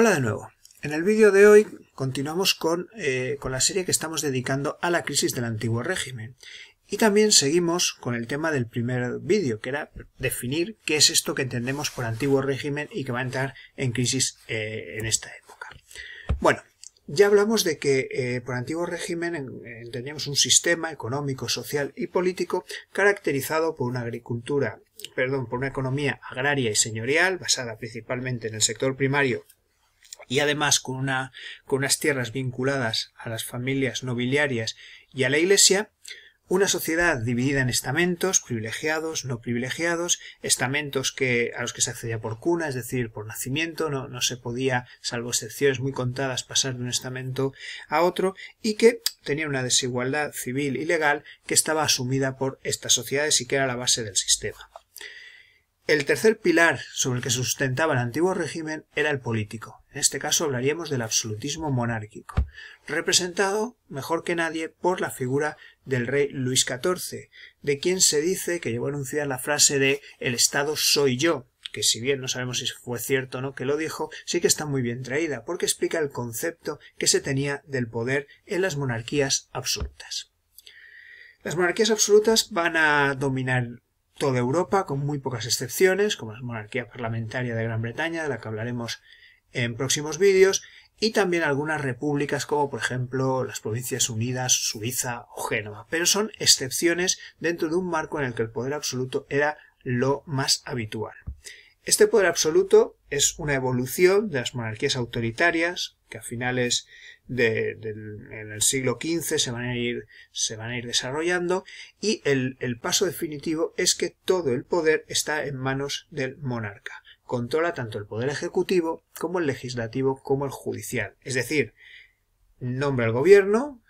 Hola de nuevo. En el vídeo de hoy continuamos eh, con, la serie que estamos dedicando a la crisis del antiguo régimen. Y también seguimos con el tema del primer vídeo, que era definir qué es esto que entendemos por antiguo régimen y que va a entrar en crisis eh, en esta época. Bueno, ya hablamos de que eh, por antiguo régimen entendíamos un sistema económico, social y político caracterizado por una agricultura, perdón, por una economía agraria y señorial basada principalmente en el sector primario y además con, unas tierras vinculadas a las familias nobiliarias y a la Iglesia, una sociedad dividida en estamentos, privilegiados, no privilegiados, estamentos que, a los que se accedía por cuna, es decir, por nacimiento, no, no se podía, salvo excepciones muy contadas, pasar de un estamento a otro, y que tenía una desigualdad civil y legal que estaba asumida por estas sociedades y que era la base del sistema. El tercer pilar sobre el que se sustentaba el antiguo régimen era el político, en este caso hablaríamos del absolutismo monárquico, representado mejor que nadie por la figura del rey Luis XIV, de quien se dice que llevó anunciar la frase de el Estado soy yo, que si bien no sabemos si fue cierto o no que lo dijo, sí que está muy bien traída, porque explica el concepto que se tenía del poder en las monarquías absolutas. Las monarquías absolutas van a dominar toda Europa, con muy pocas excepciones, como la monarquía parlamentaria de Gran Bretaña, de la que hablaremos en próximos vídeos y también algunas repúblicas como por ejemplo las Provincias Unidas, Suiza o Génova, pero son excepciones dentro de un marco en el que el poder absoluto era lo más habitual. Este poder absoluto es una evolución de las monarquías autoritarias que a finales del siglo XV se van a ir, se van a ir desarrollando y el paso definitivo es que todo el poder está en manos del monarca controla tanto el poder ejecutivo como el legislativo como el judicial. Es decir, nombra al gobierno,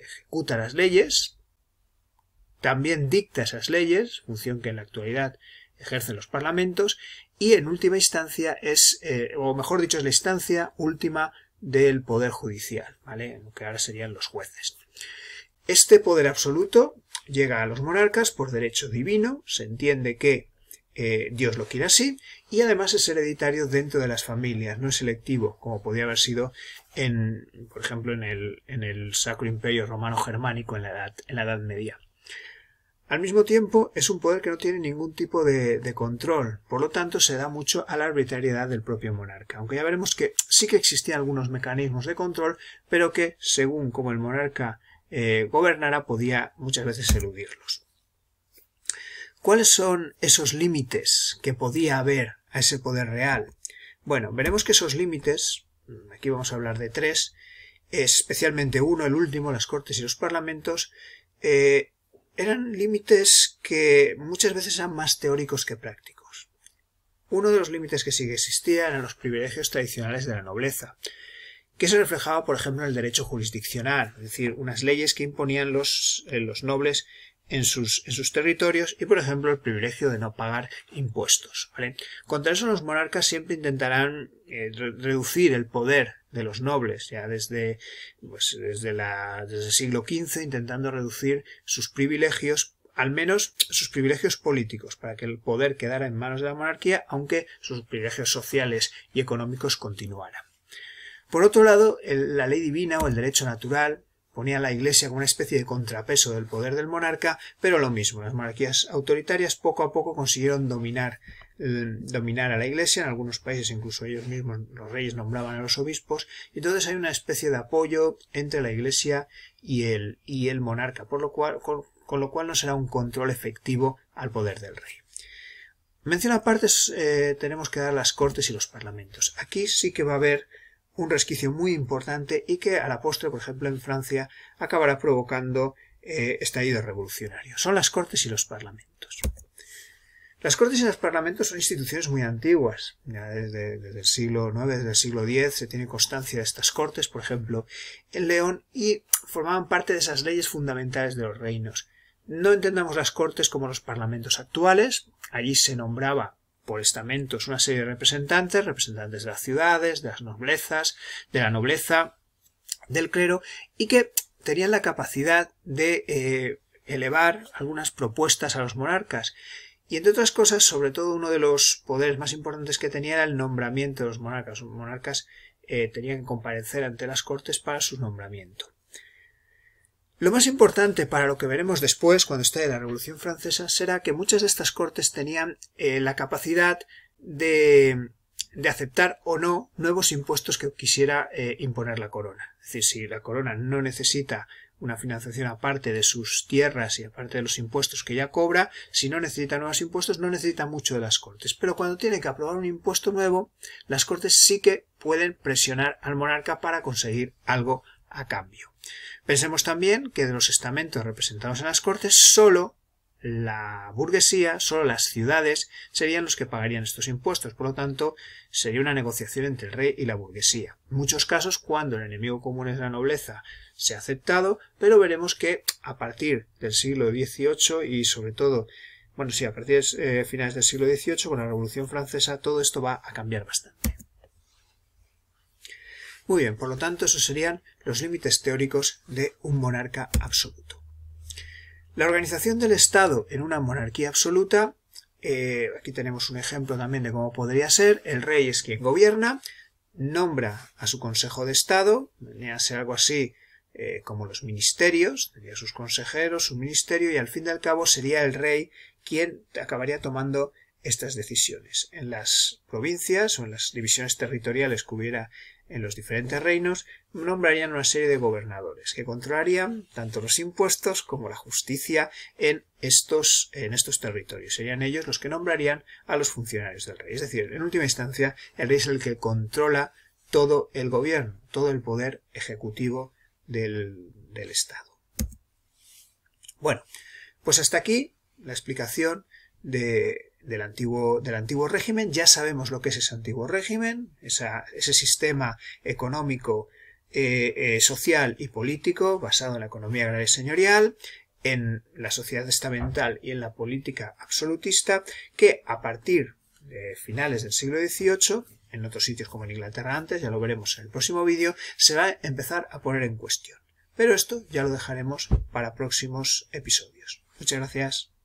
ejecuta las leyes, también dicta esas leyes, función que en la actualidad ejercen los parlamentos, y en última instancia es, eh, o mejor dicho, es la instancia última del poder judicial, ¿vale? que ahora serían los jueces. Este poder absoluto llega a los monarcas por derecho divino, se entiende que eh, Dios lo quiere así, y además es hereditario dentro de las familias, no es selectivo, como podía haber sido en, por ejemplo, en el, en el Sacro Imperio Romano Germánico en la Edad, en la edad Media. Al mismo tiempo, es un poder que no tiene ningún tipo de, de, control, por lo tanto se da mucho a la arbitrariedad del propio monarca, aunque ya veremos que sí que existían algunos mecanismos de control, pero que, según como el monarca eh, gobernara, podía muchas veces eludirlos. ¿Cuáles son esos límites que podía haber a ese poder real? Bueno, veremos que esos límites, mm, aquí vamos a hablar de tres, especialmente uno, el último, las Cortes y los Parlamentos, eh, eran límites que muchas veces eran más teóricos que prácticos. Uno de los límites que sí que existía eran los privilegios tradicionales de la nobleza, que se reflejaba, por ejemplo, en el derecho jurisdiccional, es decir, unas leyes que imponían los, eh, los nobles en sus, en sus territorios y, por ejemplo, el privilegio de no pagar impuestos. Contra eso los monarcas siempre intentarán eh, reducir el poder de los nobles, ya desde, pues, desde, la, desde el siglo XV, intentando reducir sus privilegios al menos sus privilegios políticos, para que el poder quedara en manos de la monarquía, aunque sus privilegios sociales y económicos continuaran. Por otro lado, la ley divina o el derecho natural ponía la Iglesia como una especie de contrapeso del poder del monarca, pero lo mismo, las monarquías autoritarias poco a poco consiguieron dominar, dominar a la Iglesia, en algunos países incluso ellos mismos, los reyes nombraban a los obispos, y entonces hay una especie de apoyo entre la Iglesia y el, y el monarca, por lo cual, con, lo cual no será un control efectivo al poder del rey. Mención aparte eh, tenemos que dar las cortes y los parlamentos. Aquí sí que va a haber un resquicio muy importante y que a la postre, por ejemplo, en Francia, acabará provocando eh, estallido revolucionario. Son las Cortes y los Parlamentos. Las Cortes y los Parlamentos son instituciones muy antiguas. desde, desde el siglo IX, desde el siglo X se tiene constancia de estas Cortes, por ejemplo, en León, y formaban parte de esas leyes fundamentales de los reinos. No entendamos las Cortes como los parlamentos actuales. Allí se nombraba por estamentos una serie de representantes, representantes de las ciudades, de las noblezas, de la nobleza, del clero, y que tenían la capacidad de eh, elevar algunas propuestas a los monarcas. Y entre otras cosas, sobre todo uno de los poderes más importantes que tenía era el nombramiento de los monarcas. Los monarcas eh, tenían que comparecer ante las cortes para su nombramiento. Lo más importante para lo que veremos después, cuando esté la Revolución Francesa, será que muchas de estas cortes tenían eh, la capacidad de, aceptar o no nuevos impuestos que quisiera eh, imponer la corona. Es decir, si la corona no necesita una financiación aparte de sus tierras y aparte de los impuestos que ya cobra, si no necesita nuevos impuestos, no necesita mucho de las Cortes. Pero cuando tiene que aprobar un impuesto nuevo, las Cortes sí que pueden presionar al monarca para conseguir algo a cambio. Pensemos también que de los estamentos representados en las Cortes, solo la burguesía, solo las ciudades, serían los que pagarían estos impuestos. Por lo tanto, sería una negociación entre el rey y la burguesía. En muchos casos, cuando el enemigo común es la nobleza, se ha aceptado, pero veremos que a partir del siglo XVIII y sobre todo, bueno, sí, a partir de eh, finales del siglo XVIII, con la Revolución Francesa, todo esto va a cambiar bastante. Muy bien, por lo tanto, esos serían los límites teóricos de un monarca absoluto. La organización del Estado en una monarquía absoluta, eh, aquí tenemos un ejemplo también de cómo podría ser, el rey es quien gobierna, nombra a su consejo de Estado, venía ser algo así eh, como los ministerios, tendría sus consejeros, su ministerio, y al fin y al cabo sería el rey quien acabaría tomando estas decisiones. En las provincias o en las divisiones territoriales que hubiera en los diferentes reinos, nombrarían una serie de gobernadores que controlarían mm. tanto los impuestos como la justicia en estos, en estos territorios. Serían ellos los que nombrarían a los funcionarios del rey. Es decir, en última instancia, el rey es el que controla todo el gobierno, todo el poder ejecutivo del, del Estado. Bueno, pues hasta aquí la explicación de del, antiguo, del antiguo régimen. Ya sabemos lo que es ese antiguo régimen, ese sistema económico, eh, eh, social y político basado en la economía agraria y señorial, en la sociedad estamental y en la política absolutista, que a partir de finales del siglo XVIII, en otros sitios como en Inglaterra antes, ya lo veremos en el próximo vídeo, se va a empezar a poner en cuestión. Pero esto ya lo dejaremos para próximos episodios. Muchas gracias.